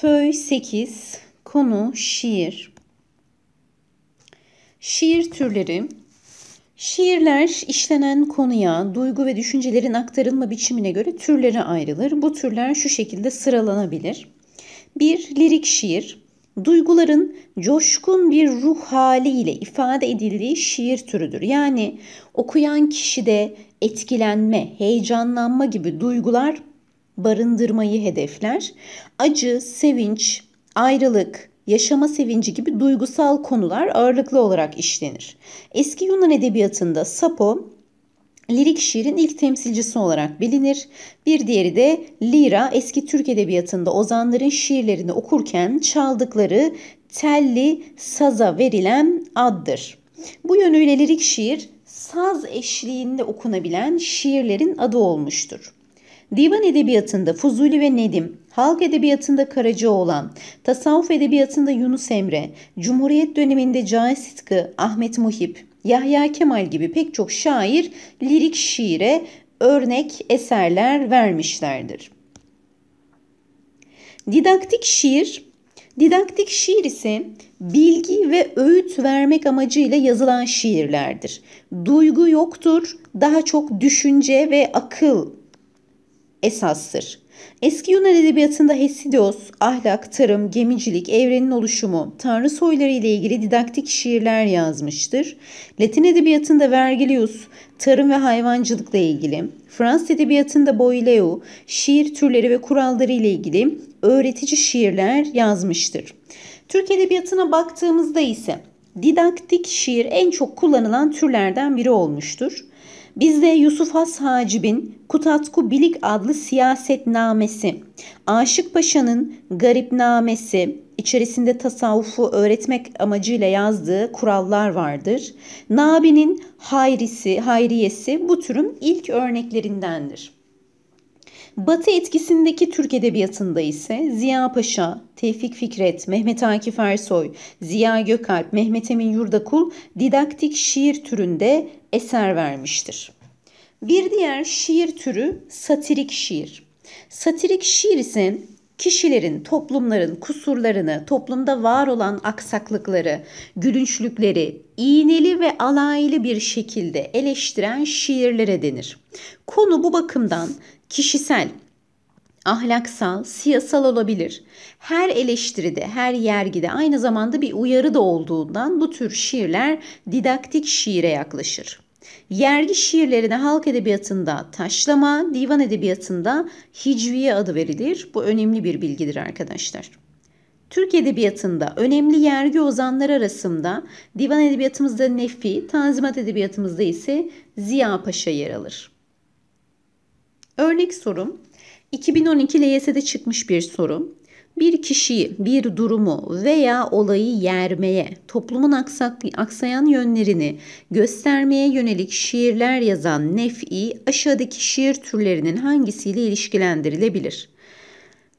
Föy 8 Konu şiir Şiir türleri Şiirler işlenen konuya, duygu ve düşüncelerin aktarılma biçimine göre türlere ayrılır. Bu türler şu şekilde sıralanabilir. 1. Lirik şiir duyguların coşkun bir ruh haliyle ifade edildiği şiir türüdür. Yani okuyan kişide etkilenme, heyecanlanma gibi duygular barındırmayı hedefler. Acı, sevinç, ayrılık, yaşama sevinci gibi duygusal konular ağırlıklı olarak işlenir. Eski Yunan edebiyatında Sapo lirik şiirin ilk temsilcisi olarak bilinir. Bir diğeri de lira eski Türk edebiyatında ozanların şiirlerini okurken çaldıkları telli saza verilen addır. Bu yönüyle lirik şiir saz eşliğinde okunabilen şiirlerin adı olmuştur. Divan edebiyatında Fuzuli ve Nedim, halk edebiyatında Karacaoğlan, tasavvuf edebiyatında Yunus Emre, Cumhuriyet döneminde Cahit Sıtkı, Ahmet Muhip, Yahya Kemal gibi pek çok şair lirik şiire örnek eserler vermişlerdir. Didaktik şiir Didaktik şiir ise bilgi ve öğüt vermek amacıyla yazılan şiirlerdir. Duygu yoktur, daha çok düşünce ve akıl esastır. Eski Yunan edebiyatında Hesidios ahlak, tarım, gemicilik, evrenin oluşumu, tanrı soyları ile ilgili didaktik şiirler yazmıştır. Latin edebiyatında Vergilius, tarım ve hayvancılıkla ilgili, Fransız edebiyatında Boileau, şiir türleri ve kuralları ile ilgili öğretici şiirler yazmıştır. Türk edebiyatına baktığımızda ise didaktik şiir en çok kullanılan türlerden biri olmuştur. Bizde Yusuf Has Hacib'in Kutatku Bilik adlı siyasetnamesi, Aşık Paşa'nın Garipnamesi, içerisinde tasavvufu öğretmek amacıyla yazdığı kurallar vardır. Nabi'nin hayrisi, hayriyesi bu türün ilk örneklerindendir. Batı etkisindeki Türk edebiyatında ise Ziya Paşa, Tevfik Fikret, Mehmet Akif Ersoy, Ziya Gökalp, Mehmet Emin Yurdakul didaktik şiir türünde eser vermiştir. Bir diğer şiir türü satirik şiir. Satirik şiir ise kişilerin, toplumların kusurlarını, toplumda var olan aksaklıkları, gülünçlükleri iğneli ve alaylı bir şekilde eleştiren şiirlere denir. Konu bu bakımdan kişisel, ahlaksal, siyasal olabilir. Her eleştiride, her yergide aynı zamanda bir uyarı da olduğundan bu tür şiirler didaktik şiire yaklaşır. Yerli şiirlerine halk edebiyatında taşlama, divan edebiyatında hicviye adı verilir. Bu önemli bir bilgidir arkadaşlar. Türk edebiyatında önemli yerli ozanlar arasında divan edebiyatımızda Nefi, Tanzimat edebiyatımızda ise Ziya Paşa yer alır. Örnek sorum 2012 LYS'de çıkmış bir sorum bir kişiyi, bir durumu veya olayı yermeye, toplumun aksak, aksayan yönlerini göstermeye yönelik şiirler yazan Nef'i aşağıdaki şiir türlerinin hangisiyle ilişkilendirilebilir?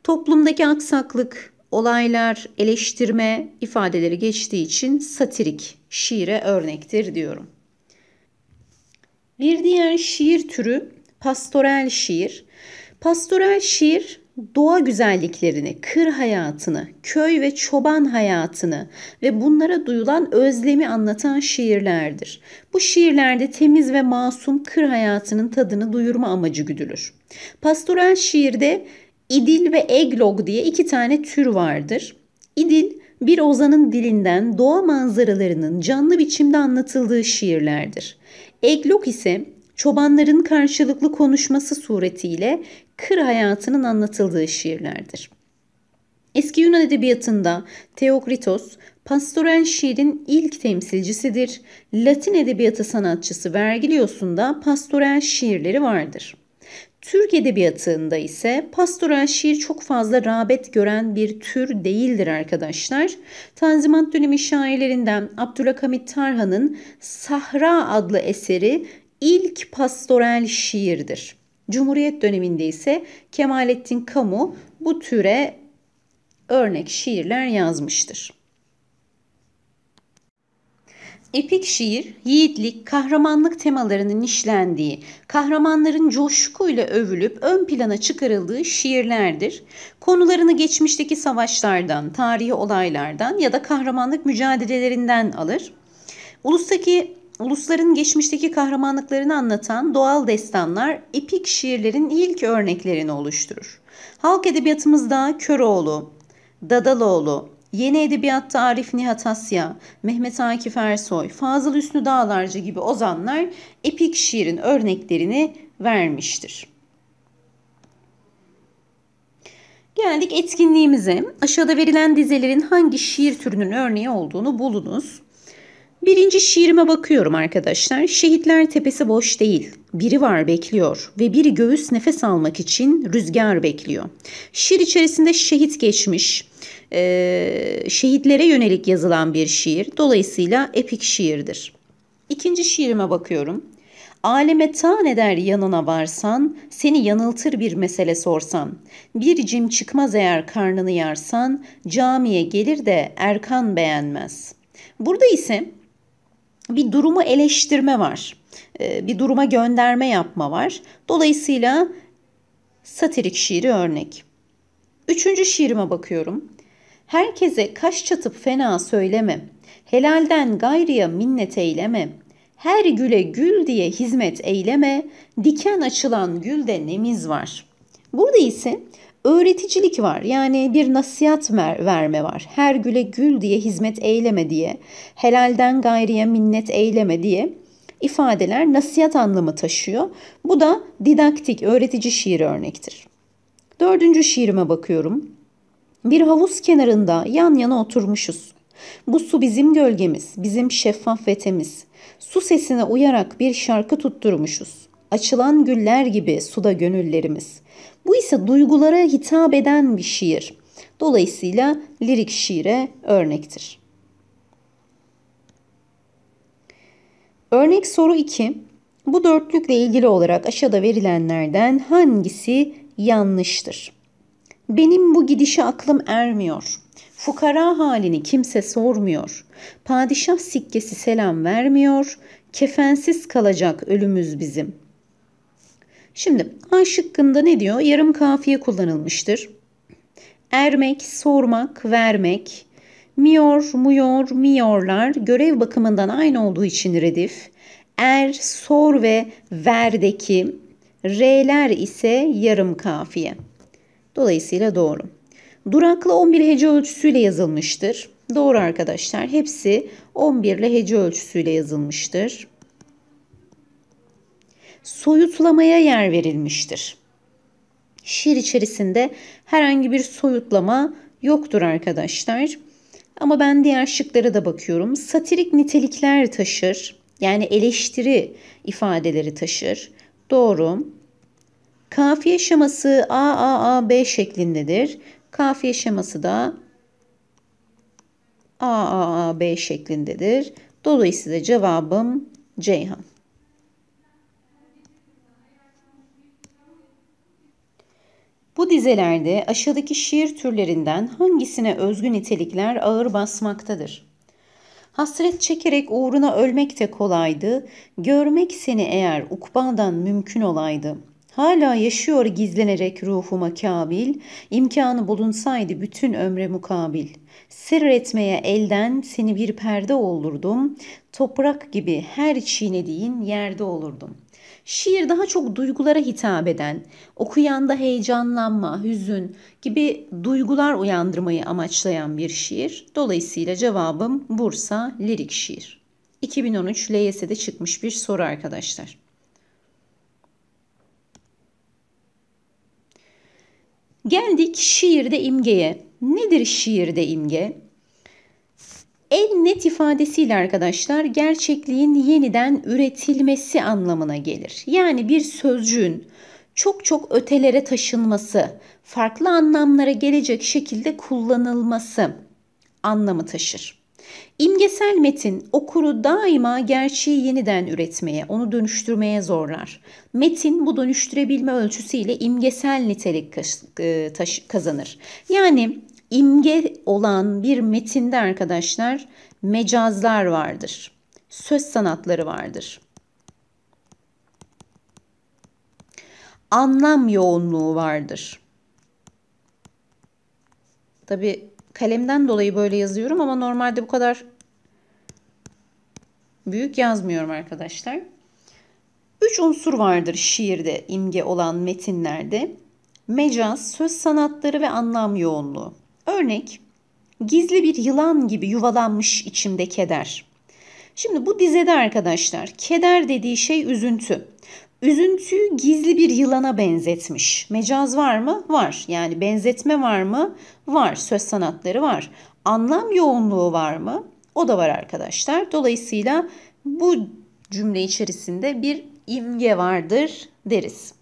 Toplumdaki aksaklık, olaylar, eleştirme ifadeleri geçtiği için satirik şiire örnektir diyorum. Bir diğer şiir türü pastoral şiir. Pastoral şiir doğa güzelliklerini, kır hayatını, köy ve çoban hayatını ve bunlara duyulan özlemi anlatan şiirlerdir. Bu şiirlerde temiz ve masum kır hayatının tadını duyurma amacı güdülür. Pastoral şiirde idil ve eglog diye iki tane tür vardır. İdil bir ozanın dilinden doğa manzaralarının canlı biçimde anlatıldığı şiirlerdir. Eglog ise çobanların karşılıklı konuşması suretiyle kır hayatının anlatıldığı şiirlerdir. Eski Yunan edebiyatında Teokritos, pastoral şiirin ilk temsilcisidir. Latin edebiyatı sanatçısı Vergilios'un da pastoral şiirleri vardır. Türk edebiyatında ise pastoral şiir çok fazla rağbet gören bir tür değildir arkadaşlar. Tanzimat dönemi şairlerinden Abdülhakamit Tarhan'ın Sahra adlı eseri ilk pastoral şiirdir. Cumhuriyet döneminde ise Kemalettin Kamu bu türe örnek şiirler yazmıştır. Epik şiir, yiğitlik, kahramanlık temalarının işlendiği, kahramanların coşkuyla övülüp ön plana çıkarıldığı şiirlerdir. Konularını geçmişteki savaşlardan, tarihi olaylardan ya da kahramanlık mücadelelerinden alır. Ulustaki ulusların geçmişteki kahramanlıklarını anlatan doğal destanlar epik şiirlerin ilk örneklerini oluşturur. Halk edebiyatımızda Köroğlu, Dadaloğlu, Yeni Edebiyat'ta Arif Nihat Asya, Mehmet Akif Ersoy, Fazıl Üslü Dağlarcı gibi ozanlar epik şiirin örneklerini vermiştir. Geldik etkinliğimize. Aşağıda verilen dizelerin hangi şiir türünün örneği olduğunu bulunuz. Birinci şiirime bakıyorum arkadaşlar. Şehitler tepesi boş değil. Biri var bekliyor ve biri göğüs nefes almak için rüzgar bekliyor. Şiir içerisinde şehit geçmiş, ee, şehitlere yönelik yazılan bir şiir. Dolayısıyla epik şiirdir. İkinci şiirime bakıyorum. Aleme tan eder yanına varsan, seni yanıltır bir mesele sorsan. Bir cim çıkmaz eğer karnını yarsan, camiye gelir de erkan beğenmez. Burada ise bir durumu eleştirme var. Ee, bir duruma gönderme yapma var. Dolayısıyla satirik şiiri örnek. Üçüncü şiirime bakıyorum. Herkese kaş çatıp fena söyleme. Helalden gayrıya minnet eyleme. Her güle gül diye hizmet eyleme. Diken açılan gülde nemiz var. Burada ise öğreticilik var. Yani bir nasihat ver, verme var. Her güle gül diye hizmet eyleme diye, helalden gayriye minnet eyleme diye ifadeler nasihat anlamı taşıyor. Bu da didaktik, öğretici şiir örnektir. Dördüncü şiirime bakıyorum. Bir havuz kenarında yan yana oturmuşuz. Bu su bizim gölgemiz, bizim şeffaf ve temiz. Su sesine uyarak bir şarkı tutturmuşuz. Açılan güller gibi suda gönüllerimiz. Bu ise duygulara hitap eden bir şiir. Dolayısıyla lirik şiire örnektir. Örnek soru 2. Bu dörtlükle ilgili olarak aşağıda verilenlerden hangisi yanlıştır? Benim bu gidişe aklım ermiyor. Fukara halini kimse sormuyor. Padişah sikkesi selam vermiyor. Kefensiz kalacak ölümüz bizim. Şimdi A şıkkında ne diyor? Yarım kafiye kullanılmıştır. Ermek, sormak, vermek, miyor, muyor, miyorlar görev bakımından aynı olduğu için redif. Er, sor ve verdeki R'ler ise yarım kafiye. Dolayısıyla doğru. Duraklı 11 hece ölçüsüyle yazılmıştır. Doğru arkadaşlar. Hepsi 11 ile hece ölçüsüyle yazılmıştır soyutlamaya yer verilmiştir. Şiir içerisinde herhangi bir soyutlama yoktur arkadaşlar. Ama ben diğer şıklara da bakıyorum. Satirik nitelikler taşır. Yani eleştiri ifadeleri taşır. Doğru. Kafiye şeması A A A B şeklindedir. Kafiye şeması da A A A B şeklindedir. Dolayısıyla cevabım Ceyhan. Bu dizelerde aşağıdaki şiir türlerinden hangisine özgü nitelikler ağır basmaktadır? Hasret çekerek uğruna ölmek de kolaydı, görmek seni eğer ukbadan mümkün olaydı. Hala yaşıyor gizlenerek ruhuma kabil, imkanı bulunsaydı bütün ömre mukabil. Sirretmeye elden seni bir perde olurdum, toprak gibi her çiğnediğin yerde olurdum.'' Şiir daha çok duygulara hitap eden, okuyanda heyecanlanma, hüzün gibi duygular uyandırmayı amaçlayan bir şiir. Dolayısıyla cevabım Bursa lirik şiir. 2013 LYS'de çıkmış bir soru arkadaşlar. Geldik şiirde imgeye. Nedir şiirde imge? En net ifadesiyle arkadaşlar gerçekliğin yeniden üretilmesi anlamına gelir. Yani bir sözcüğün çok çok ötelere taşınması, farklı anlamlara gelecek şekilde kullanılması anlamı taşır. İmgesel metin okuru daima gerçeği yeniden üretmeye, onu dönüştürmeye zorlar. Metin bu dönüştürebilme ölçüsüyle imgesel nitelik e, kazanır. Yani imge olan bir metinde arkadaşlar mecazlar vardır. Söz sanatları vardır. Anlam yoğunluğu vardır. Tabi kalemden dolayı böyle yazıyorum ama normalde bu kadar büyük yazmıyorum arkadaşlar. Üç unsur vardır şiirde imge olan metinlerde. Mecaz, söz sanatları ve anlam yoğunluğu. Örnek, gizli bir yılan gibi yuvalanmış içimde keder. Şimdi bu dizede arkadaşlar keder dediği şey üzüntü. Üzüntüyü gizli bir yılana benzetmiş. Mecaz var mı? Var. Yani benzetme var mı? Var. Söz sanatları var. Anlam yoğunluğu var mı? O da var arkadaşlar. Dolayısıyla bu cümle içerisinde bir imge vardır deriz.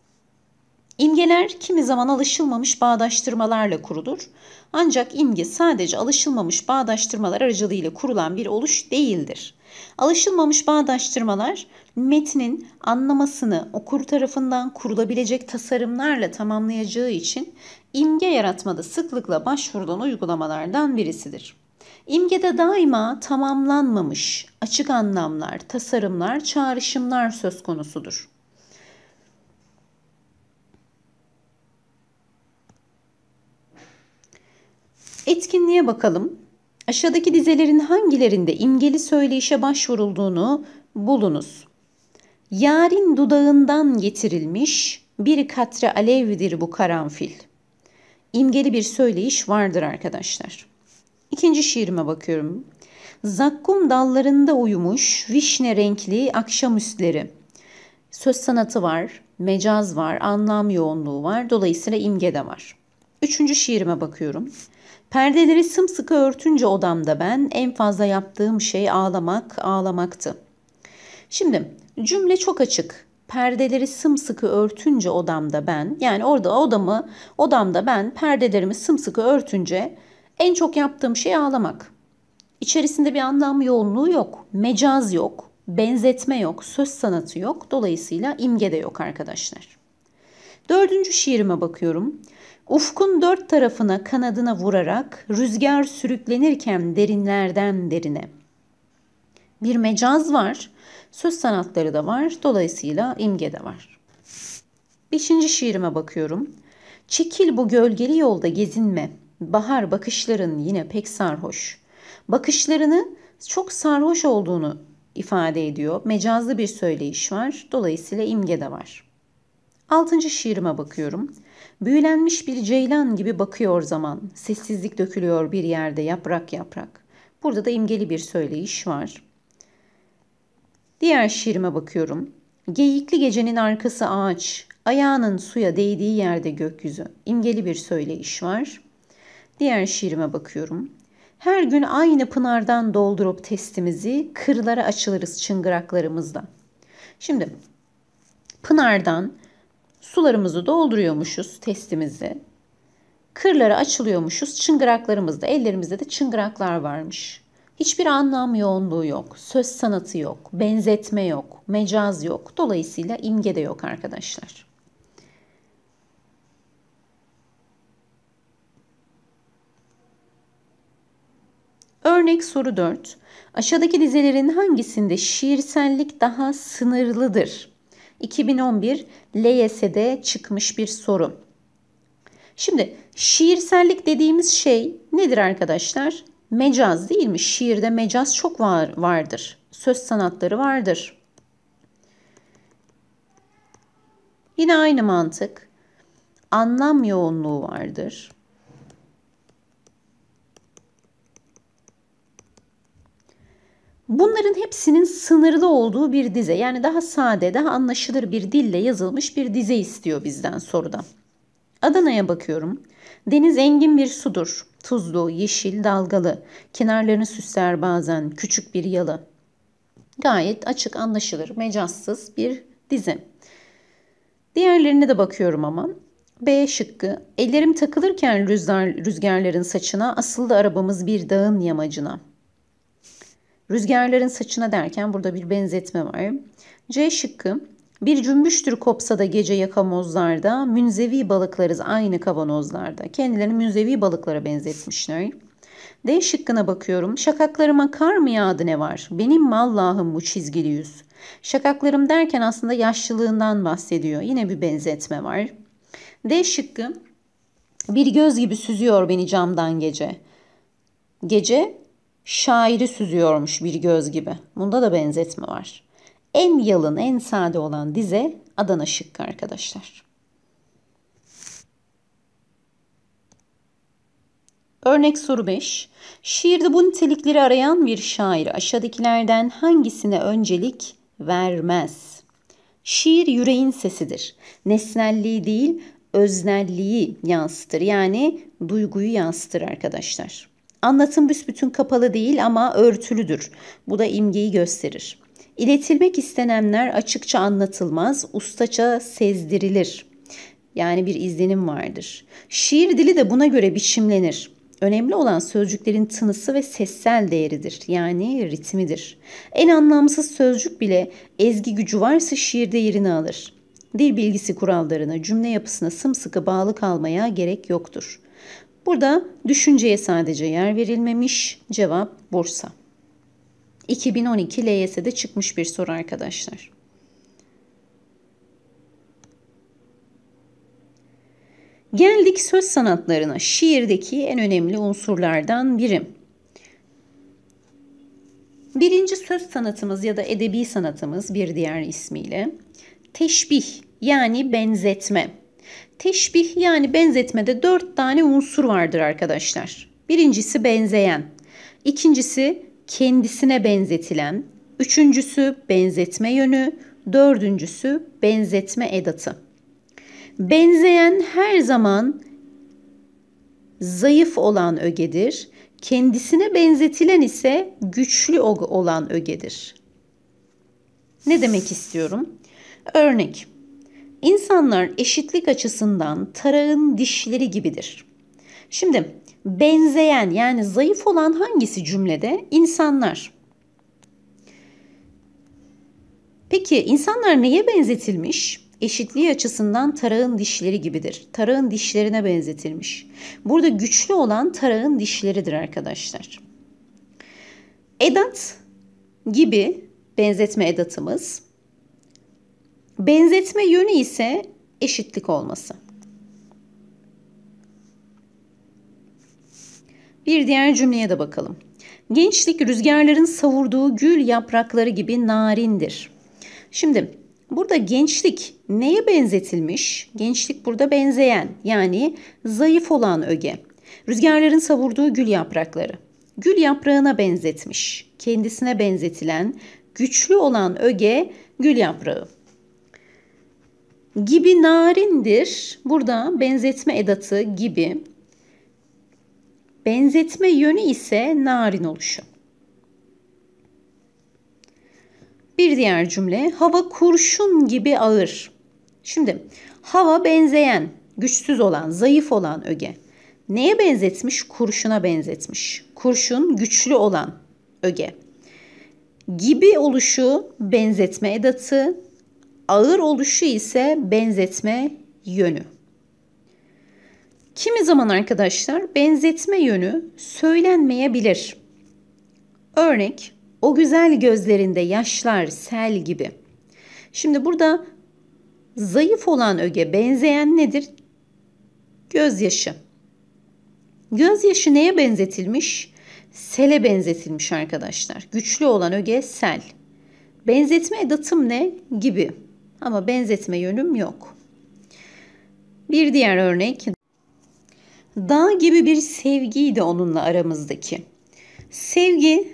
İmgeler kimi zaman alışılmamış bağdaştırmalarla kurulur. Ancak imge sadece alışılmamış bağdaştırmalar aracılığıyla kurulan bir oluş değildir. Alışılmamış bağdaştırmalar metnin anlamasını okur tarafından kurulabilecek tasarımlarla tamamlayacağı için imge yaratmada sıklıkla başvurulan uygulamalardan birisidir. İmgede daima tamamlanmamış açık anlamlar, tasarımlar, çağrışımlar söz konusudur. Etkinliğe bakalım. Aşağıdaki dizelerin hangilerinde imgeli söyleyişe başvurulduğunu bulunuz. Yarın dudağından getirilmiş bir katre alevdir bu karanfil. İmgeli bir söyleyiş vardır arkadaşlar. İkinci şiirime bakıyorum. Zakkum dallarında uyumuş vişne renkli akşam üstleri. Söz sanatı var, mecaz var, anlam yoğunluğu var. Dolayısıyla imge de var. Üçüncü şiirime bakıyorum. Perdeleri sımsıkı örtünce odamda ben en fazla yaptığım şey ağlamak, ağlamaktı. Şimdi cümle çok açık. Perdeleri sımsıkı örtünce odamda ben, yani orada odamı, odamda ben perdelerimi sımsıkı örtünce en çok yaptığım şey ağlamak. İçerisinde bir anlam yoğunluğu yok, mecaz yok, benzetme yok, söz sanatı yok. Dolayısıyla imge de yok arkadaşlar. Dördüncü şiirime bakıyorum. Ufkun dört tarafına kanadına vurarak rüzgar sürüklenirken derinlerden derine. Bir mecaz var, söz sanatları da var, dolayısıyla imge de var. Beşinci şiirime bakıyorum. Çekil bu gölgeli yolda gezinme, bahar bakışların yine pek sarhoş. Bakışlarını çok sarhoş olduğunu ifade ediyor. Mecazlı bir söyleyiş var, dolayısıyla imge de var. Altıncı şiirime bakıyorum. Büyülenmiş bir ceylan gibi bakıyor zaman. Sessizlik dökülüyor bir yerde yaprak yaprak. Burada da imgeli bir söyleyiş var. Diğer şiirime bakıyorum. Geyikli gecenin arkası ağaç, ayağının suya değdiği yerde gökyüzü. İmgeli bir söyleyiş var. Diğer şiirime bakıyorum. Her gün aynı pınardan doldurup testimizi kırlara açılırız çıngıraklarımızla. Şimdi pınardan Sularımızı dolduruyormuşuz testimizi. kırları açılıyormuşuz. Çıngıraklarımızda, ellerimizde de çıngıraklar varmış. Hiçbir anlam yoğunluğu yok. Söz sanatı yok. Benzetme yok. Mecaz yok. Dolayısıyla imge de yok arkadaşlar. Örnek soru 4. Aşağıdaki dizelerin hangisinde şiirsellik daha sınırlıdır? 2011 LYS'de çıkmış bir soru. Şimdi şiirsellik dediğimiz şey nedir arkadaşlar? Mecaz değil mi? Şiirde mecaz çok var, vardır. Söz sanatları vardır. Yine aynı mantık. Anlam yoğunluğu vardır. Bunların hepsinin sınırlı olduğu bir dize yani daha sade daha anlaşılır bir dille yazılmış bir dize istiyor bizden soruda. Adana'ya bakıyorum. Deniz engin bir sudur. Tuzlu, yeşil, dalgalı. Kenarlarını süsler bazen küçük bir yalı. Gayet açık, anlaşılır, mecazsız bir dize. Diğerlerine de bakıyorum ama. B şıkkı. Ellerim takılırken rüzgar, rüzgarların saçına, asıldı arabamız bir dağın yamacına. Rüzgarların saçına derken burada bir benzetme var. C şıkkı. Bir cümbüştür kopsa da gece yakamozlarda, münzevi balıklarız aynı kavanozlarda. Kendilerini münzevi balıklara benzetmişler. D şıkkına bakıyorum. Şakaklarıma kar mı yağdı ne var? Benim mallahım bu çizgili yüz. Şakaklarım derken aslında yaşlılığından bahsediyor. Yine bir benzetme var. D şıkkı. Bir göz gibi süzüyor beni camdan gece. Gece şairi süzüyormuş bir göz gibi. Bunda da benzetme var. En yalın, en sade olan dize Adana şıkkı arkadaşlar. Örnek soru 5. Şiirde bu nitelikleri arayan bir şair aşağıdakilerden hangisine öncelik vermez? Şiir yüreğin sesidir. Nesnelliği değil, öznelliği yansıtır. Yani duyguyu yansıtır arkadaşlar. Anlatım büsbütün kapalı değil ama örtülüdür. Bu da imgeyi gösterir. İletilmek istenenler açıkça anlatılmaz, ustaça sezdirilir. Yani bir izlenim vardır. Şiir dili de buna göre biçimlenir. Önemli olan sözcüklerin tınısı ve sessel değeridir. Yani ritmidir. En anlamsız sözcük bile ezgi gücü varsa şiirde yerini alır. Dil bilgisi kurallarına, cümle yapısına sımsıkı bağlı kalmaya gerek yoktur. Burada düşünceye sadece yer verilmemiş. Cevap Bursa. 2012 LYS'de çıkmış bir soru arkadaşlar. Geldik söz sanatlarına. Şiirdeki en önemli unsurlardan birim. Birinci söz sanatımız ya da edebi sanatımız bir diğer ismiyle teşbih yani benzetme. Teşbih yani benzetmede dört tane unsur vardır arkadaşlar. Birincisi benzeyen, ikincisi kendisine benzetilen, üçüncüsü benzetme yönü, dördüncüsü benzetme edatı. Benzeyen her zaman zayıf olan ögedir. Kendisine benzetilen ise güçlü olan ögedir. Ne demek istiyorum? Örnek İnsanlar eşitlik açısından tarağın dişleri gibidir. Şimdi benzeyen yani zayıf olan hangisi cümlede? İnsanlar. Peki insanlar neye benzetilmiş? Eşitliği açısından tarağın dişleri gibidir. Tarağın dişlerine benzetilmiş. Burada güçlü olan tarağın dişleridir arkadaşlar. Edat gibi benzetme edatımız Benzetme yönü ise eşitlik olması. Bir diğer cümleye de bakalım. Gençlik rüzgarların savurduğu gül yaprakları gibi narindir. Şimdi burada gençlik neye benzetilmiş? Gençlik burada benzeyen yani zayıf olan öge. Rüzgarların savurduğu gül yaprakları. Gül yaprağına benzetmiş. Kendisine benzetilen güçlü olan öge gül yaprağı. Gibi narindir. Burada benzetme edatı gibi. Benzetme yönü ise narin oluşu. Bir diğer cümle hava kurşun gibi ağır. Şimdi hava benzeyen, güçsüz olan, zayıf olan öge. Neye benzetmiş? Kurşuna benzetmiş. Kurşun güçlü olan öge. Gibi oluşu benzetme edatı, Ağır oluşu ise benzetme yönü. Kimi zaman arkadaşlar benzetme yönü söylenmeyebilir. Örnek o güzel gözlerinde yaşlar sel gibi. Şimdi burada zayıf olan öge benzeyen nedir? Gözyaşı. Gözyaşı neye benzetilmiş? Sele benzetilmiş arkadaşlar. Güçlü olan öge sel. Benzetme edatım ne? Gibi ama benzetme yönüm yok. Bir diğer örnek dağ gibi bir sevgiydi onunla aramızdaki. Sevgi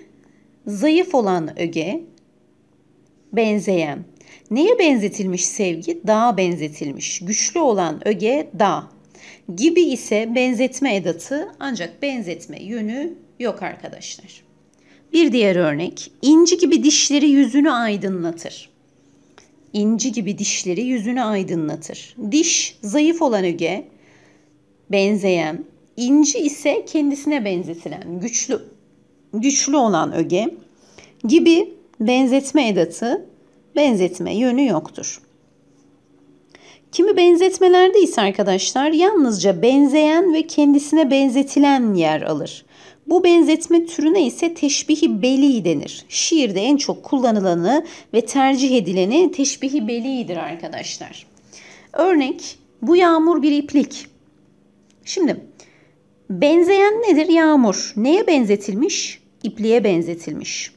zayıf olan öge benzeyen. Neye benzetilmiş sevgi? Dağa benzetilmiş. Güçlü olan öge dağ. Gibi ise benzetme edatı ancak benzetme yönü yok arkadaşlar. Bir diğer örnek, inci gibi dişleri yüzünü aydınlatır inci gibi dişleri yüzünü aydınlatır. Diş zayıf olan öge, benzeyen, inci ise kendisine benzetilen, güçlü güçlü olan öge gibi benzetme edatı, benzetme yönü yoktur. Kimi benzetmelerde ise arkadaşlar yalnızca benzeyen ve kendisine benzetilen yer alır. Bu benzetme türüne ise teşbihi beli denir. Şiirde en çok kullanılanı ve tercih edileni teşbihi belidir arkadaşlar. Örnek bu yağmur bir iplik. Şimdi benzeyen nedir yağmur? Neye benzetilmiş? İpliğe benzetilmiş.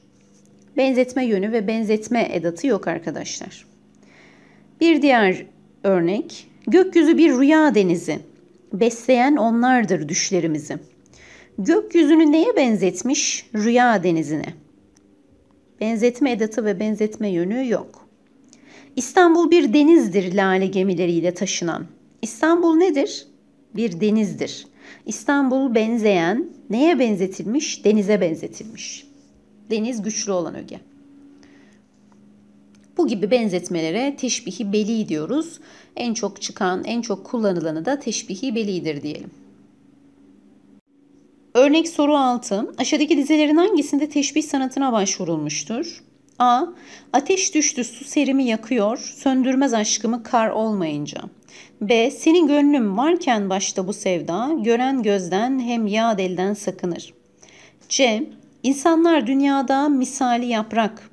Benzetme yönü ve benzetme edatı yok arkadaşlar. Bir diğer örnek gökyüzü bir rüya denizi. Besleyen onlardır düşlerimizi.'' Gökyüzünü neye benzetmiş? Rüya denizine. Benzetme edatı ve benzetme yönü yok. İstanbul bir denizdir lale gemileriyle taşınan. İstanbul nedir? Bir denizdir. İstanbul benzeyen neye benzetilmiş? Denize benzetilmiş. Deniz güçlü olan öge. Bu gibi benzetmelere teşbihi beli diyoruz. En çok çıkan, en çok kullanılanı da teşbihi belidir diyelim. Örnek soru 6. Aşağıdaki dizelerin hangisinde teşbih sanatına başvurulmuştur? A. Ateş düştü su serimi yakıyor, söndürmez aşkımı kar olmayınca. B. Senin gönlüm varken başta bu sevda, gören gözden hem yağ elden sakınır. C. İnsanlar dünyada misali yaprak.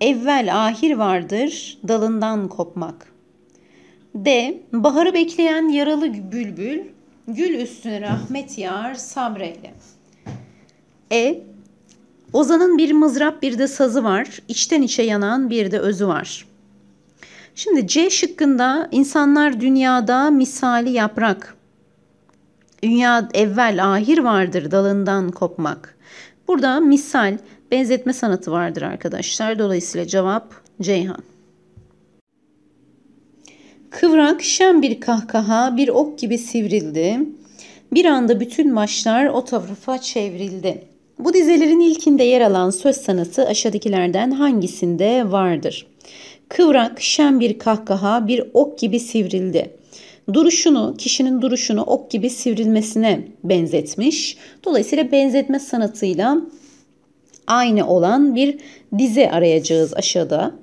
Evvel ahir vardır, dalından kopmak. D. Baharı bekleyen yaralı bülbül, Gül üstüne rahmet yar, sabreyle. E Ozan'ın bir mızrap bir de sazı var. İçten içe yanan bir de özü var. Şimdi C şıkkında insanlar dünyada misali yaprak. Dünya evvel ahir vardır dalından kopmak. Burada misal benzetme sanatı vardır arkadaşlar. Dolayısıyla cevap Ceyhan. Kıvrak, şen bir kahkaha bir ok gibi sivrildi. Bir anda bütün maçlar o tarafa çevrildi. Bu dizelerin ilkinde yer alan söz sanatı aşağıdakilerden hangisinde vardır? Kıvrak, şen bir kahkaha bir ok gibi sivrildi. Duruşunu, kişinin duruşunu ok gibi sivrilmesine benzetmiş. Dolayısıyla benzetme sanatıyla aynı olan bir dize arayacağız aşağıda.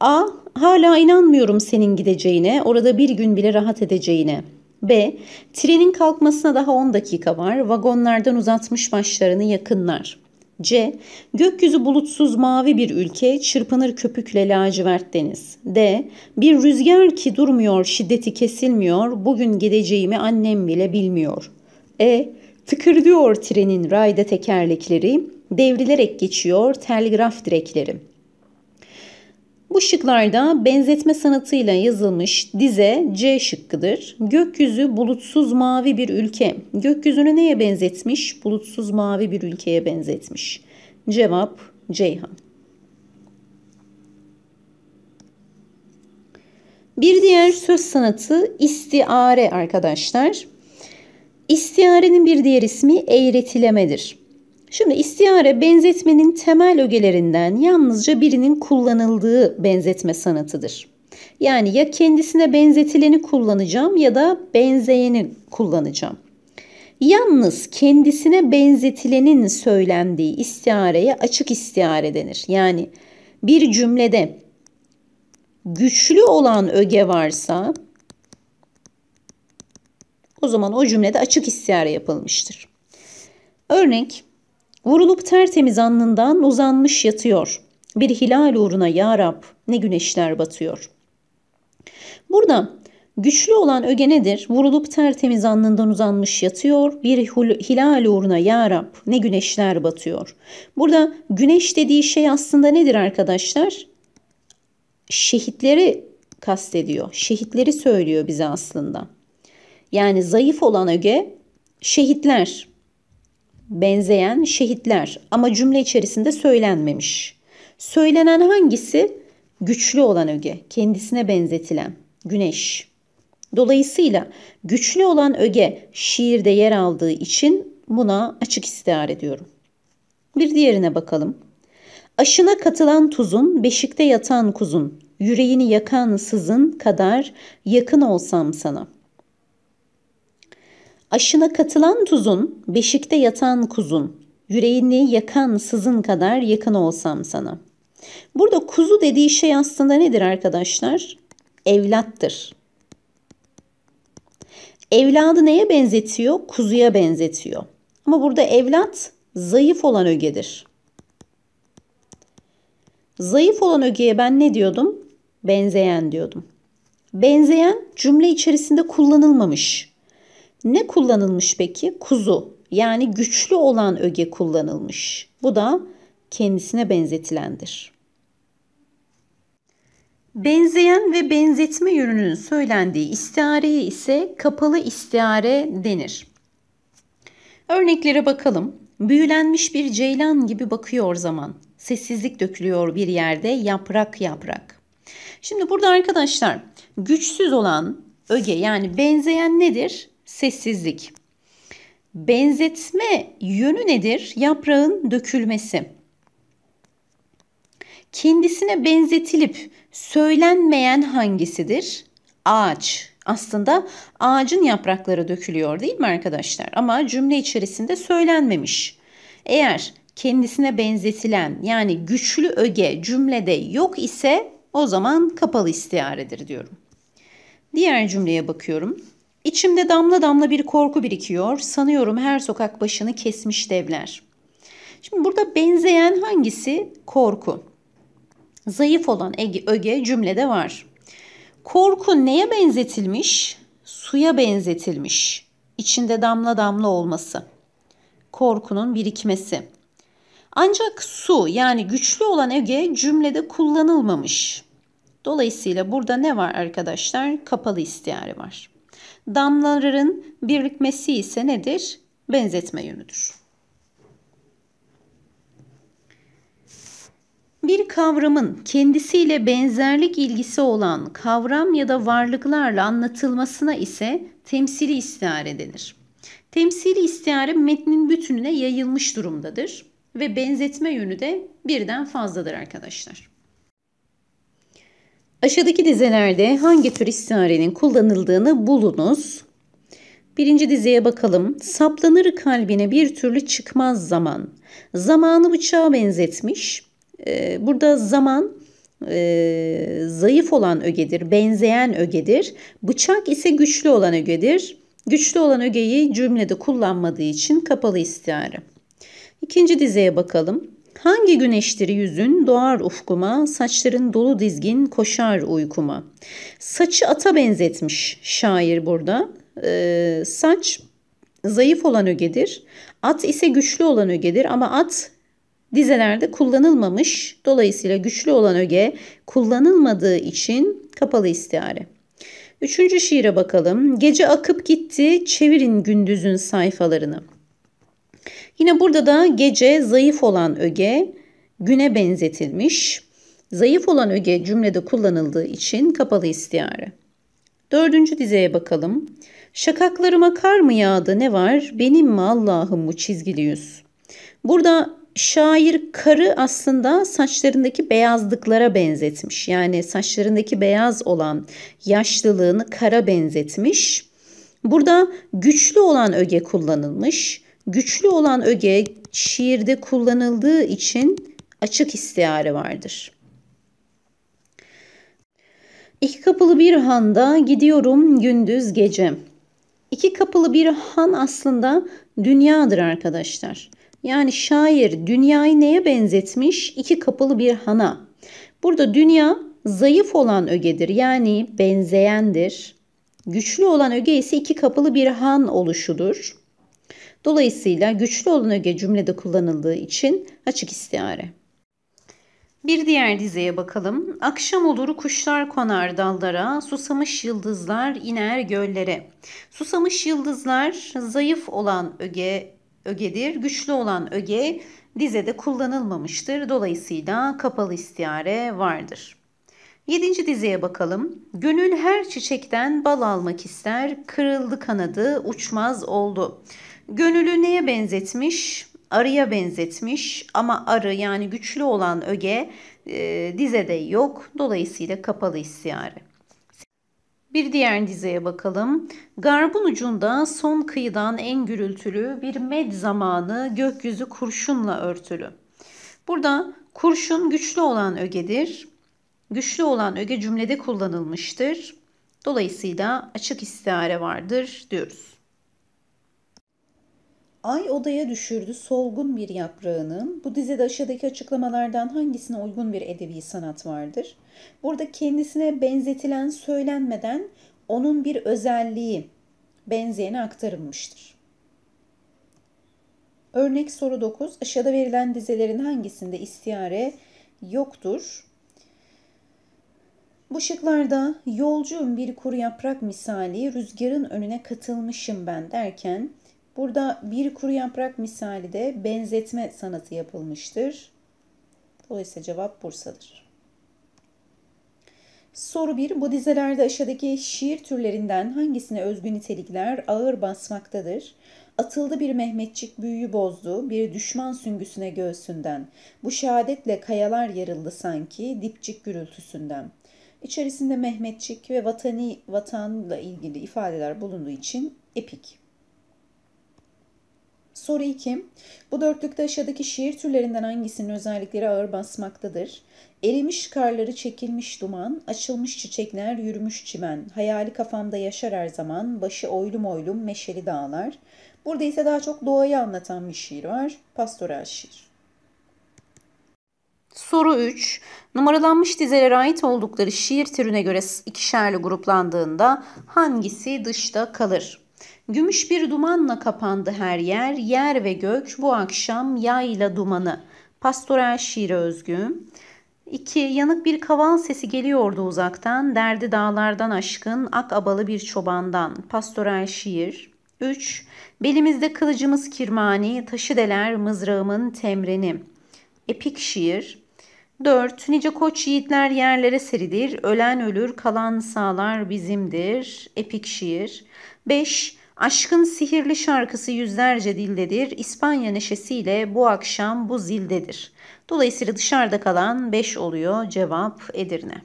A Hala inanmıyorum senin gideceğine, orada bir gün bile rahat edeceğine. B. Trenin kalkmasına daha 10 dakika var. Vagonlardan uzatmış başlarını yakınlar. C. Gökyüzü bulutsuz mavi bir ülke, çırpınır köpükle lacivert deniz. D. Bir rüzgar ki durmuyor, şiddeti kesilmiyor, bugün gideceğimi annem bile bilmiyor. E. Tıkırdıyor trenin rayda tekerlekleri, devrilerek geçiyor telgraf direkleri. Bu şıklarda benzetme sanatıyla yazılmış dize C şıkkıdır. Gökyüzü bulutsuz mavi bir ülke. Gökyüzünü neye benzetmiş? Bulutsuz mavi bir ülkeye benzetmiş. Cevap Ceyhan. Bir diğer söz sanatı istiare arkadaşlar. İstiarenin bir diğer ismi eğretilemedir. Şimdi istiyare benzetmenin temel ögelerinden yalnızca birinin kullanıldığı benzetme sanatıdır. Yani ya kendisine benzetileni kullanacağım ya da benzeyeni kullanacağım. Yalnız kendisine benzetilenin söylendiği istiareye açık istiare denir. Yani bir cümlede güçlü olan öge varsa o zaman o cümlede açık istiare yapılmıştır. Örnek Vurulup tertemiz alnından uzanmış yatıyor. Bir hilal uğruna ya Rab ne güneşler batıyor. Burada güçlü olan öge nedir? Vurulup tertemiz alnından uzanmış yatıyor. Bir hilal uğruna ya Rab ne güneşler batıyor. Burada güneş dediği şey aslında nedir arkadaşlar? Şehitleri kastediyor. Şehitleri söylüyor bize aslında. Yani zayıf olan öge şehitler benzeyen şehitler ama cümle içerisinde söylenmemiş. Söylenen hangisi? Güçlü olan öge, kendisine benzetilen güneş. Dolayısıyla güçlü olan öge şiirde yer aldığı için buna açık istihar ediyorum. Bir diğerine bakalım. Aşına katılan tuzun, beşikte yatan kuzun, yüreğini yakan sızın kadar yakın olsam sana.'' Aşına katılan tuzun, beşikte yatan kuzun, yüreğini yakan sızın kadar yakın olsam sana. Burada kuzu dediği şey aslında nedir arkadaşlar? Evlattır. Evladı neye benzetiyor? Kuzuya benzetiyor. Ama burada evlat zayıf olan ögedir. Zayıf olan ögeye ben ne diyordum? Benzeyen diyordum. Benzeyen cümle içerisinde kullanılmamış. Ne kullanılmış peki? Kuzu yani güçlü olan öge kullanılmış. Bu da kendisine benzetilendir. Benzeyen ve benzetme yönünün söylendiği istiareye ise kapalı istiare denir. Örneklere bakalım. Büyülenmiş bir ceylan gibi bakıyor zaman. Sessizlik dökülüyor bir yerde yaprak yaprak. Şimdi burada arkadaşlar güçsüz olan öge yani benzeyen nedir? sessizlik. Benzetme yönü nedir? Yaprağın dökülmesi. Kendisine benzetilip söylenmeyen hangisidir? Ağaç. Aslında ağacın yaprakları dökülüyor değil mi arkadaşlar? Ama cümle içerisinde söylenmemiş. Eğer kendisine benzetilen yani güçlü öge cümlede yok ise o zaman kapalı istiyaredir diyorum. Diğer cümleye bakıyorum. İçimde damla damla bir korku birikiyor. Sanıyorum her sokak başını kesmiş devler. Şimdi burada benzeyen hangisi? Korku. Zayıf olan ege, öge cümlede var. Korku neye benzetilmiş? Suya benzetilmiş. İçinde damla damla olması. Korkunun birikmesi. Ancak su yani güçlü olan öge cümlede kullanılmamış. Dolayısıyla burada ne var arkadaşlar? Kapalı istiare var. Damların birikmesi ise nedir? Benzetme yönüdür. Bir kavramın kendisiyle benzerlik ilgisi olan kavram ya da varlıklarla anlatılmasına ise temsili istiare denir. Temsili istiare metnin bütününe yayılmış durumdadır ve benzetme yönü de birden fazladır arkadaşlar. Aşağıdaki dizelerde hangi tür istiarenin kullanıldığını bulunuz. Birinci dizeye bakalım. Saplanır kalbine bir türlü çıkmaz zaman. Zamanı bıçağa benzetmiş. Ee, burada zaman e, zayıf olan ögedir, benzeyen ögedir. Bıçak ise güçlü olan ögedir. Güçlü olan ögeyi cümlede kullanmadığı için kapalı istiare. İkinci dizeye bakalım. Hangi güneştir yüzün doğar ufkuma, saçların dolu dizgin koşar uykuma. Saçı ata benzetmiş şair burada. Ee, saç zayıf olan ögedir. At ise güçlü olan ögedir ama at dizelerde kullanılmamış. Dolayısıyla güçlü olan öge kullanılmadığı için kapalı istiare. Üçüncü şiire bakalım. Gece akıp gitti, çevirin gündüzün sayfalarını. Yine burada da gece zayıf olan öge güne benzetilmiş. Zayıf olan öge cümlede kullanıldığı için kapalı istiyare. Dördüncü dizeye bakalım. Şakaklarıma kar mı yağdı ne var benim mi Allah'ım bu çizgili yüz. Burada şair karı aslında saçlarındaki beyazlıklara benzetmiş. Yani saçlarındaki beyaz olan yaşlılığını kara benzetmiş. Burada güçlü olan öge kullanılmış. Güçlü olan öge şiirde kullanıldığı için açık istiare vardır. İki kapılı bir handa gidiyorum gündüz gece. İki kapılı bir han aslında dünyadır arkadaşlar. Yani şair dünyayı neye benzetmiş? İki kapılı bir hana. Burada dünya zayıf olan ögedir. Yani benzeyendir. Güçlü olan öge ise iki kapılı bir han oluşudur. Dolayısıyla güçlü olan öge cümlede kullanıldığı için açık istiare. Bir diğer dizeye bakalım. Akşam olur kuşlar konar dallara, susamış yıldızlar iner göllere. Susamış yıldızlar zayıf olan öge ögedir. Güçlü olan öge dizede kullanılmamıştır. Dolayısıyla kapalı istiare vardır. Yedinci dizeye bakalım. Gönül her çiçekten bal almak ister, kırıldı kanadı, uçmaz oldu. Gönülü neye benzetmiş? Arıya benzetmiş ama arı yani güçlü olan öge e, dizede yok. Dolayısıyla kapalı isyare. Bir diğer dizeye bakalım. Garbun ucunda son kıyıdan en gürültülü bir med zamanı gökyüzü kurşunla örtülü. Burada kurşun güçlü olan ögedir. Güçlü olan öge cümlede kullanılmıştır. Dolayısıyla açık istiare vardır diyoruz. Ay odaya düşürdü solgun bir yaprağının. Bu dizede aşağıdaki açıklamalardan hangisine uygun bir edebi sanat vardır? Burada kendisine benzetilen söylenmeden onun bir özelliği benzeyene aktarılmıştır. Örnek soru 9. Aşağıda verilen dizelerin hangisinde istiare yoktur? Bu şıklarda yolcuyum bir kuru yaprak misali rüzgarın önüne katılmışım ben derken Burada bir kuru yaprak misali de benzetme sanatı yapılmıştır. Dolayısıyla cevap Bursa'dır. Soru 1. Bu dizelerde aşağıdaki şiir türlerinden hangisine özgü nitelikler ağır basmaktadır? Atıldı bir Mehmetçik büyüyü bozdu, bir düşman süngüsüne göğsünden. Bu şehadetle kayalar yarıldı sanki dipçik gürültüsünden. İçerisinde Mehmetçik ve vatani vatanla ilgili ifadeler bulunduğu için epik. Soru 2. Bu dörtlükte aşağıdaki şiir türlerinden hangisinin özellikleri ağır basmaktadır? Erimiş karları çekilmiş duman, açılmış çiçekler yürümüş çimen, hayali kafamda yaşar her zaman, başı oylum oylum meşeli dağlar. Burada ise daha çok doğayı anlatan bir şiir var, pastoral şiir. Soru 3. Numaralanmış dizelere ait oldukları şiir türüne göre ikişerli gruplandığında hangisi dışta kalır? Gümüş bir dumanla kapandı her yer, yer ve gök bu akşam yayla dumanı. Pastoral şiire özgü. İki, yanık bir kaval sesi geliyordu uzaktan, derdi dağlardan aşkın, ak abalı bir çobandan. Pastoral şiir. 3. Belimizde kılıcımız kirmani, taşı deler mızrağımın temreni. Epik şiir. 4. Nice koç yiğitler yerlere seridir, ölen ölür kalan sağlar bizimdir. Epik şiir. 5. Aşkın sihirli şarkısı yüzlerce dildedir. İspanya neşesiyle bu akşam bu zildedir. Dolayısıyla dışarıda kalan 5 oluyor. Cevap Edirne.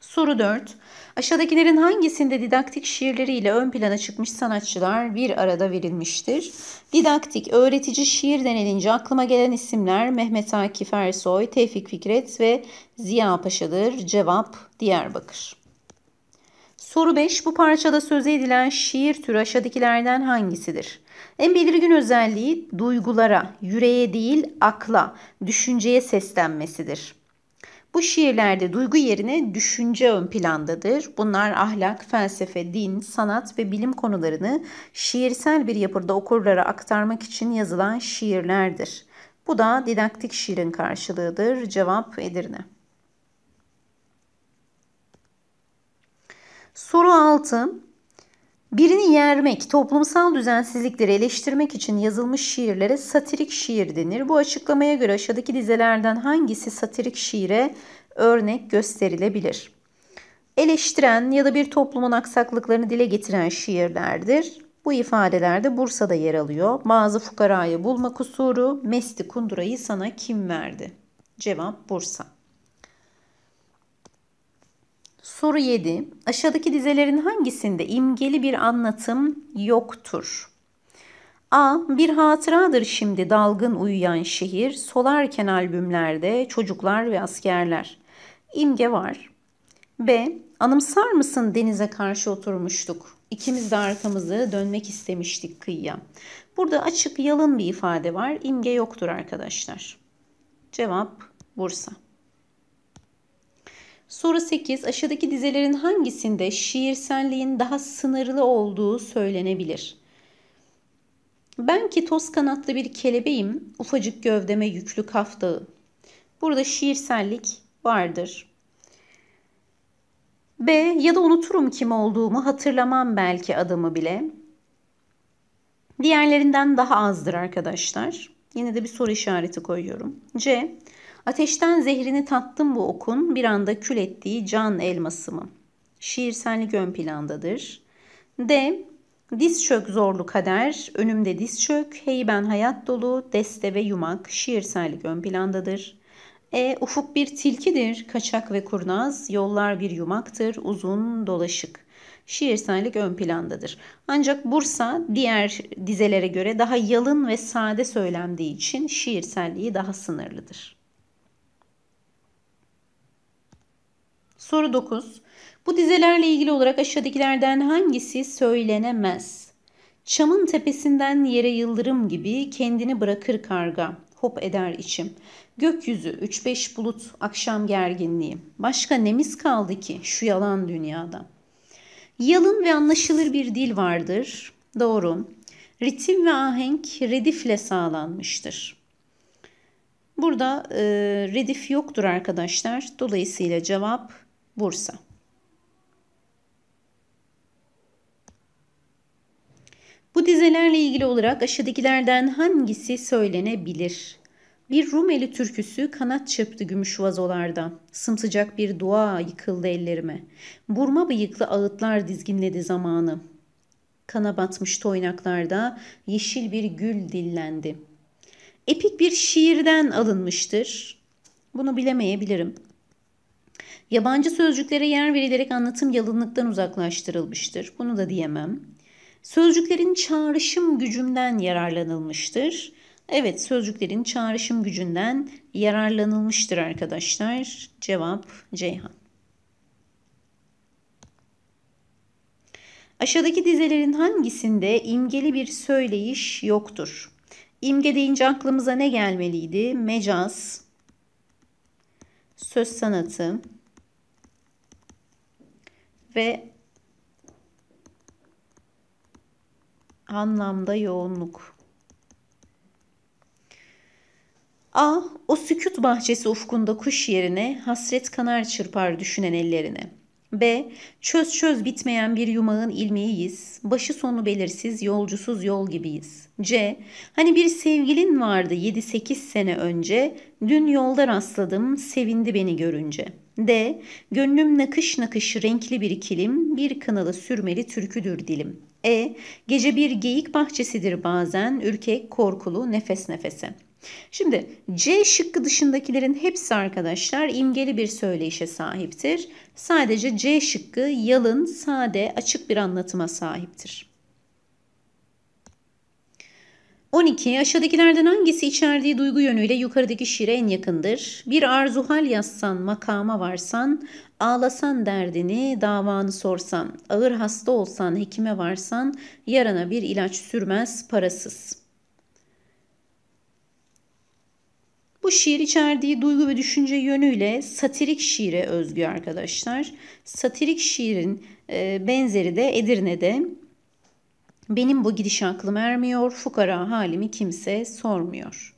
Soru 4. Aşağıdakilerin hangisinde didaktik şiirleriyle ön plana çıkmış sanatçılar bir arada verilmiştir? Didaktik, öğretici şiir denilince aklıma gelen isimler Mehmet Akif Ersoy, Tevfik Fikret ve Ziya Paşa'dır. Cevap Diyarbakır. Soru 5. Bu parçada söze edilen şiir türü aşağıdakilerden hangisidir? En belirgin özelliği duygulara, yüreğe değil akla, düşünceye seslenmesidir. Bu şiirlerde duygu yerine düşünce ön plandadır. Bunlar ahlak, felsefe, din, sanat ve bilim konularını şiirsel bir yapıda okurlara aktarmak için yazılan şiirlerdir. Bu da didaktik şiirin karşılığıdır. Cevap Edirne. Soru 6. Birini yermek, toplumsal düzensizlikleri eleştirmek için yazılmış şiirlere satirik şiir denir. Bu açıklamaya göre aşağıdaki dizelerden hangisi satirik şiire örnek gösterilebilir? Eleştiren ya da bir toplumun aksaklıklarını dile getiren şiirlerdir. Bu ifadelerde Bursa'da yer alıyor. Bazı fukarayı bulma kusuru, Mesti Kundura'yı sana kim verdi? Cevap Bursa. Soru 7. Aşağıdaki dizelerin hangisinde imgeli bir anlatım yoktur? A. Bir hatıradır şimdi dalgın uyuyan şehir, solarken albümlerde çocuklar ve askerler. İmge var. B. Anımsar mısın denize karşı oturmuştuk. İkimiz de arkamızı dönmek istemiştik kıyıya. Burada açık yalın bir ifade var. İmge yoktur arkadaşlar. Cevap Bursa. Soru 8. Aşağıdaki dizelerin hangisinde şiirselliğin daha sınırlı olduğu söylenebilir? Ben ki toz kanatlı bir kelebeğim, ufacık gövdeme yüklü kaf dağı. Burada şiirsellik vardır. B. Ya da unuturum kim olduğumu, hatırlamam belki adımı bile. Diğerlerinden daha azdır arkadaşlar. Yine de bir soru işareti koyuyorum. C. Ateşten zehrini tattım bu okun bir anda kül ettiği can elması Şiirsellik ön plandadır. D. Diz çök zorlu kader, önümde diz çök, Hey ben hayat dolu, deste ve yumak şiirsellik ön plandadır. E, ufuk bir tilkidir, kaçak ve kurnaz, yollar bir yumaktır, uzun dolaşık. Şiirsellik ön plandadır. Ancak Bursa diğer dizelere göre daha yalın ve sade söylendiği için şiirselliği daha sınırlıdır. Soru 9. Bu dizelerle ilgili olarak aşağıdakilerden hangisi söylenemez? Çamın tepesinden yere yıldırım gibi kendini bırakır karga. Hop eder içim. Gökyüzü 3-5 bulut akşam gerginliği. Başka nemiz kaldı ki şu yalan dünyada. Yalın ve anlaşılır bir dil vardır. Doğru. Ritim ve ahenk redifle sağlanmıştır. Burada e, redif yoktur arkadaşlar. Dolayısıyla cevap Bursa. Bu dizelerle ilgili olarak aşağıdakilerden hangisi söylenebilir? Bir Rumeli türküsü kanat çırptı gümüş vazolarda. Sımsıcak bir dua yıkıldı ellerime. Burma bıyıklı ağıtlar dizginledi zamanı. Kana batmış toynaklarda yeşil bir gül dillendi. Epik bir şiirden alınmıştır. Bunu bilemeyebilirim. Yabancı sözcüklere yer verilerek anlatım yalınlıktan uzaklaştırılmıştır. Bunu da diyemem. Sözcüklerin çağrışım gücünden yararlanılmıştır. Evet sözcüklerin çağrışım gücünden yararlanılmıştır arkadaşlar. Cevap Ceyhan. Aşağıdaki dizelerin hangisinde imgeli bir söyleyiş yoktur? İmge deyince aklımıza ne gelmeliydi? Mecaz, söz sanatı, ve anlamda yoğunluk. A. O sükut bahçesi ufkunda kuş yerine hasret kanar çırpar düşünen ellerine. B. Çöz çöz bitmeyen bir yumağın ilmeğiyiz. Başı sonu belirsiz, yolcusuz yol gibiyiz. C. Hani bir sevgilin vardı 7-8 sene önce. Dün yolda rastladım, sevindi beni görünce.'' D. Gönlüm nakış nakış renkli bir kilim, bir kınalı sürmeli türküdür dilim. E. Gece bir geyik bahçesidir bazen, ürkek, korkulu, nefes nefese. Şimdi C şıkkı dışındakilerin hepsi arkadaşlar imgeli bir söyleyişe sahiptir. Sadece C şıkkı yalın, sade, açık bir anlatıma sahiptir. 12. Aşağıdakilerden hangisi içerdiği duygu yönüyle yukarıdaki şiire en yakındır? Bir arzuhal yazsan, makama varsan, ağlasan derdini, davanı sorsan, ağır hasta olsan, hekime varsan, yarana bir ilaç sürmez, parasız. Bu şiir içerdiği duygu ve düşünce yönüyle satirik şiire özgü arkadaşlar. Satirik şiirin benzeri de Edirne'de benim bu gidiş aklım ermiyor, fukara halimi kimse sormuyor.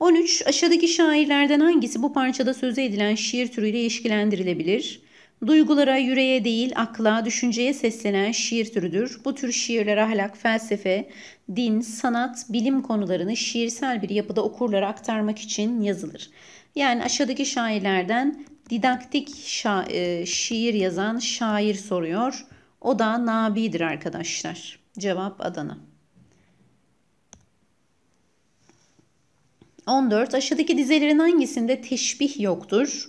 13. Aşağıdaki şairlerden hangisi bu parçada sözü edilen şiir türüyle ilişkilendirilebilir? Duygulara, yüreğe değil, akla, düşünceye seslenen şiir türüdür. Bu tür şiirler ahlak, felsefe, din, sanat, bilim konularını şiirsel bir yapıda okurlara aktarmak için yazılır. Yani aşağıdaki şairlerden didaktik şa- e, şiir yazan şair soruyor. O da Nabi'dir arkadaşlar. Cevap Adana. 14. Aşağıdaki dizelerin hangisinde teşbih yoktur?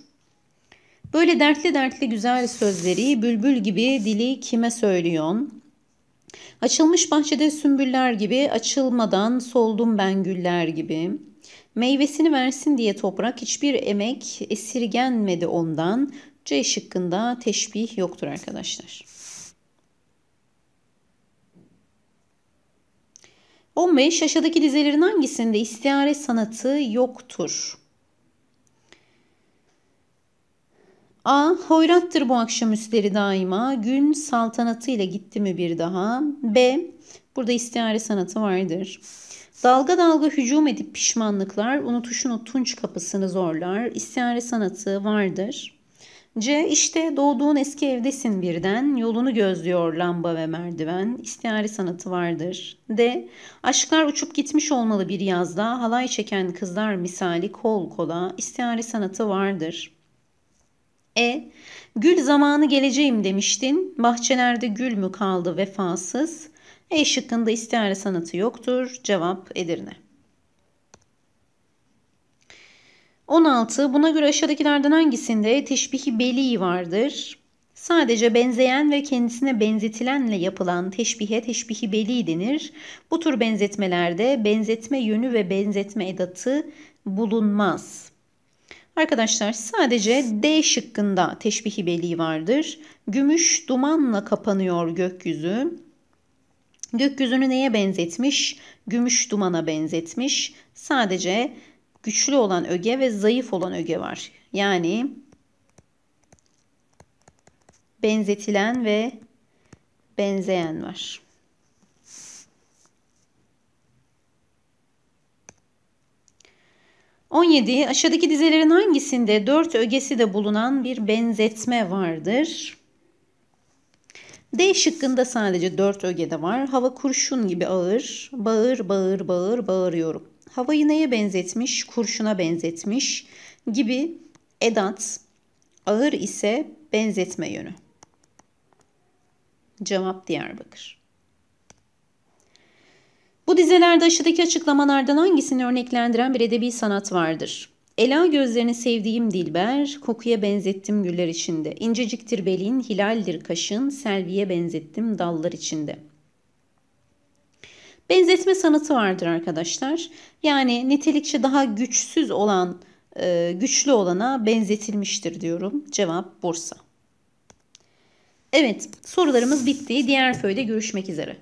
Böyle dertli dertli güzel sözleri bülbül gibi dili kime söylüyorsun? Açılmış bahçede sümbüller gibi açılmadan soldum ben güller gibi.'' Meyvesini versin diye toprak hiçbir emek esirgenmedi ondan. C şıkkında teşbih yoktur arkadaşlar. 15. Aşağıdaki dizelerin hangisinde istiare sanatı yoktur? A. Hoyrattır bu akşam üstleri daima. Gün saltanatıyla gitti mi bir daha? B. Burada istiare sanatı vardır. Dalga dalga hücum edip pişmanlıklar unutuşun o tunç kapısını zorlar. İstiyare sanatı vardır. C. işte doğduğun eski evdesin birden. Yolunu gözlüyor lamba ve merdiven. İstiyare sanatı vardır. D. Aşklar uçup gitmiş olmalı bir yazda. Halay çeken kızlar misali kol kola. İstiyare sanatı vardır. E. Gül zamanı geleceğim demiştin. Bahçelerde gül mü kaldı vefasız? E şıkkında istihare sanatı yoktur. Cevap Edirne. 16. Buna göre aşağıdakilerden hangisinde teşbihi beli vardır? Sadece benzeyen ve kendisine benzetilenle yapılan teşbihe teşbihi beli denir. Bu tür benzetmelerde benzetme yönü ve benzetme edatı bulunmaz. Arkadaşlar sadece D şıkkında teşbihi beli vardır. Gümüş dumanla kapanıyor gökyüzü. Gökyüzünü neye benzetmiş? Gümüş dumana benzetmiş. Sadece güçlü olan öge ve zayıf olan öge var. Yani benzetilen ve benzeyen var. On Aşağıdaki dizelerin hangisinde dört ögesi de bulunan bir benzetme vardır? D şıkkında sadece 4 ögede var. Hava kurşun gibi ağır. Bağır bağır bağır bağırıyorum. Havayı neye benzetmiş? Kurşuna benzetmiş gibi edat. Ağır ise benzetme yönü. Cevap Diyarbakır. Bu dizelerde aşağıdaki açıklamalardan hangisini örneklendiren bir edebi sanat vardır? Ela gözlerini sevdiğim Dilber, kokuya benzettim güller içinde. İnceciktir belin, hilaldir kaşın, selviye benzettim dallar içinde. Benzetme sanatı vardır arkadaşlar. Yani nitelikçe daha güçsüz olan, e, güçlü olana benzetilmiştir diyorum. Cevap Bursa. Evet sorularımız bitti. Diğer föyde görüşmek üzere.